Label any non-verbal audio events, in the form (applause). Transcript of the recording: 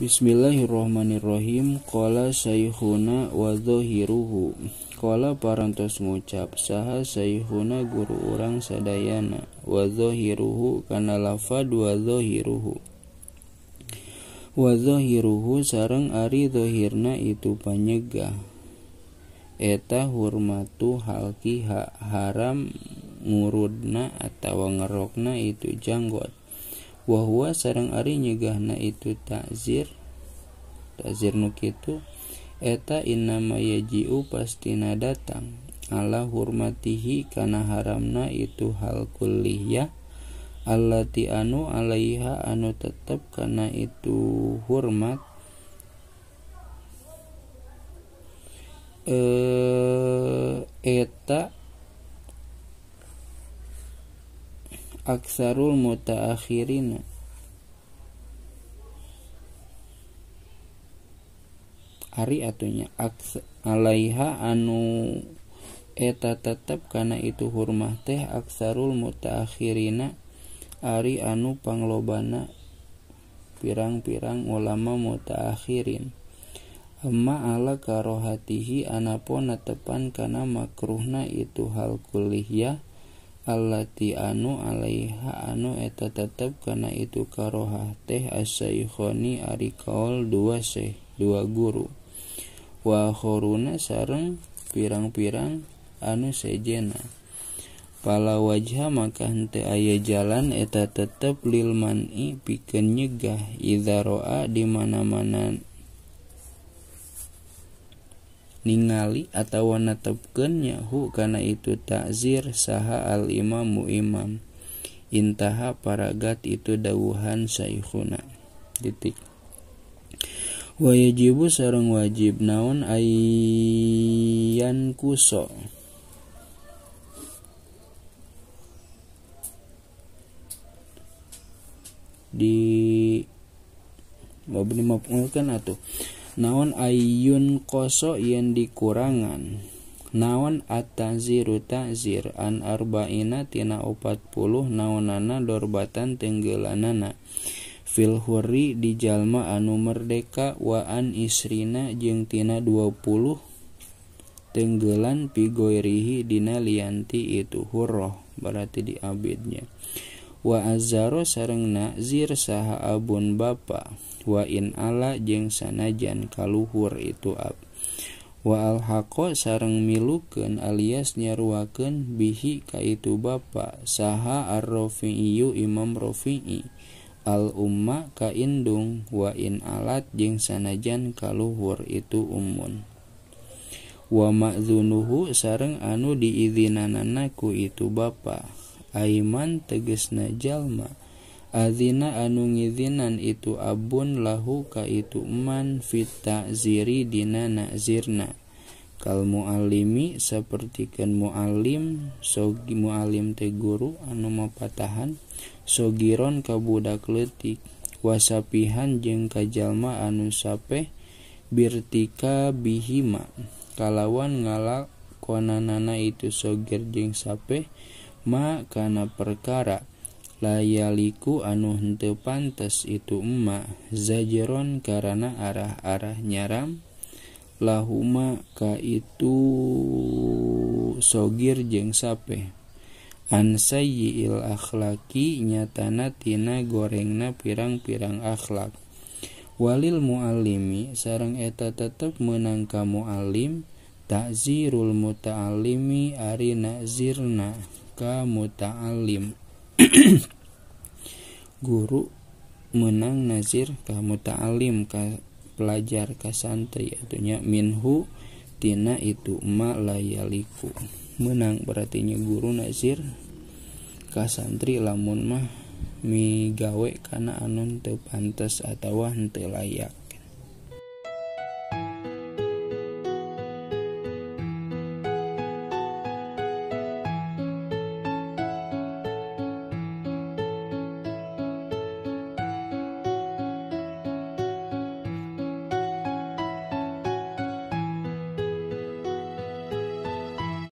Bismillahirrohmanirrohim Kola sayhuna wadohiruhu Kola parantos ngucap Saha sayhuna guru orang sadayana Wadohiruhu kana lafad wadohiruhu. Wadohiruhu sarang ari dohirna itu panyegah Eta hurmatu halki haram ngurudna atau ngerokna itu janggot wahwa sarang Ari nyegahna itu takzir takzir nukitu eta innama yaji'u pastina datang ala hurmatihi kana haramna itu hal kulliyah allati anu alaiha anu tetap kana itu hormat eh eta aksarul mutaakhirina ari atunya aks alaiha anu eta tetep karena itu hurmah teh aksarul mutaakhirina ari anu panglobana pirang-pirang ulama mutaakhirin Emma ala karohatihi anapun netepan karena makruhna itu hal kuliah Allahti anu Alaiha anu eta tetap karena itu karoha teh asaihoni Ari kaol 2 sekh dua guru wahoruna sarang pirang-pirang anu sejena pala wajah makannte aya jalan eta tetap lilmani I pikennyegah idaroa dimana-mana I ningali atau natapkenyahu karena itu takzir saha al-imam intaha paragat itu dawuhan saikhuna titik wajibu sarang wajib naon ayan kuso di mau beli mau kan atau naon ayun koso yen dikurangan naon ataziru tazir an arba'ina tina opat puluh naonana dorbatan tenggelanana fil hurri di jalma anu merdeka wa an isrina jeng tina dua 20 tenggelan pigoirihi dina lianti itu hurroh berarti di abidnya wa azaro sareng nazir saha abun bapa wain Allah jeng sanajan kalluhur itu ab waalhako sareng milukan alias nyaruken bihi ka itu ba sahaarrofiyu Imam Rofini almak kaung wain alat jng sanajan kalluhur itu umun wamakzuluhu sareng anu di idina na naku itu ba Aman tegesnajallma azina anu ngizinan itu abun lahu ka itu man fita ziri dina nakzirna kal mualimi sapertikeun mualim sogi mualim teh guru anu mapatahan sogiron ka budak leutik wasapihan jeung kajalma anu sape birtika bihima kalawan ngalak konanana itu sogir jeung sape ma kana perkara la yaiku anunte pantes itu emmak zajeron karena arah-arah nyaramlahumaka itu sogir jeng sapeh Ansaiil akhlaki nyatanatina gorengna pirang-pirang akhlak Walil mulimi sarang Eeta tetap menang kamu mu Alilim takzirul mutaallimi arenazirna kamu taalilim. (coughs) guru menang nazir ka muta'alim ka pelajar ka santri artinya minhu tina itu ma layaliku menang berartinya guru nazir ka santri lamun mah migawe karena anun tepantes atau hente layak